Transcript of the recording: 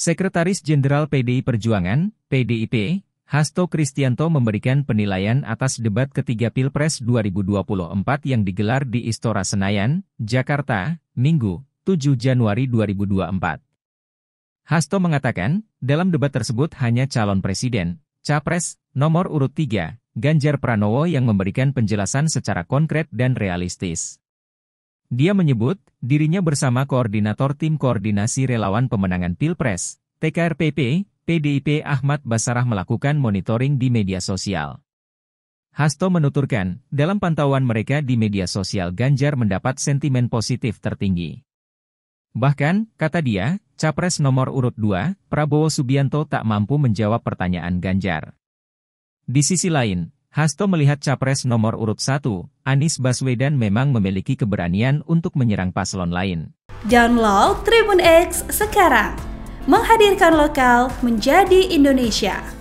Sekretaris Jenderal PDI Perjuangan, PDIP, Hasto Kristianto memberikan penilaian atas debat ketiga Pilpres 2024 yang digelar di Istora Senayan, Jakarta, Minggu, 7 Januari 2024. Hasto mengatakan, dalam debat tersebut hanya calon presiden, capres, nomor urut 3, Ganjar Pranowo yang memberikan penjelasan secara konkret dan realistis. Dia menyebut, dirinya bersama koordinator tim koordinasi relawan pemenangan Pilpres, TKRPP, PDIP Ahmad Basarah melakukan monitoring di media sosial. Hasto menuturkan, dalam pantauan mereka di media sosial Ganjar mendapat sentimen positif tertinggi. Bahkan, kata dia, Capres nomor urut 2, Prabowo Subianto tak mampu menjawab pertanyaan Ganjar. Di sisi lain, Hasto melihat capres nomor urut 1, Anies Baswedan memang memiliki keberanian untuk menyerang paslon lain. Download Tribun X sekarang, menghadirkan lokal menjadi Indonesia.